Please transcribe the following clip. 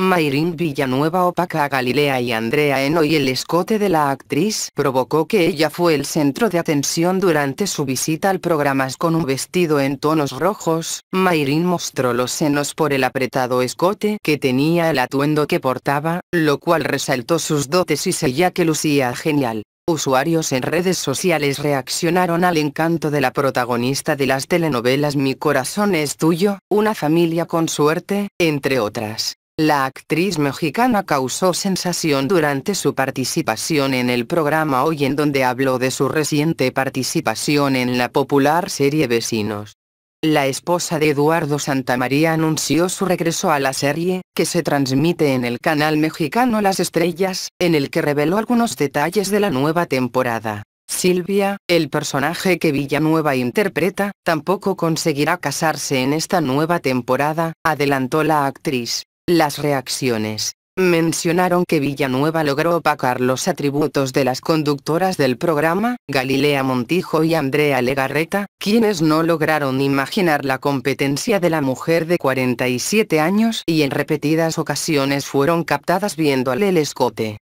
Mayrin Villanueva opaca a Galilea y Andrea Eno y el escote de la actriz provocó que ella fue el centro de atención durante su visita al programa con un vestido en tonos rojos, Mayrin mostró los senos por el apretado escote que tenía el atuendo que portaba, lo cual resaltó sus dotes y sella que lucía genial. Usuarios en redes sociales reaccionaron al encanto de la protagonista de las telenovelas Mi corazón es tuyo, Una familia con suerte, entre otras. La actriz mexicana causó sensación durante su participación en el programa Hoy en donde habló de su reciente participación en la popular serie Vecinos. La esposa de Eduardo Santamaría anunció su regreso a la serie, que se transmite en el canal mexicano Las Estrellas, en el que reveló algunos detalles de la nueva temporada. Silvia, el personaje que Villanueva interpreta, tampoco conseguirá casarse en esta nueva temporada, adelantó la actriz. Las reacciones. Mencionaron que Villanueva logró opacar los atributos de las conductoras del programa, Galilea Montijo y Andrea Legarreta, quienes no lograron imaginar la competencia de la mujer de 47 años y en repetidas ocasiones fueron captadas viéndole el escote.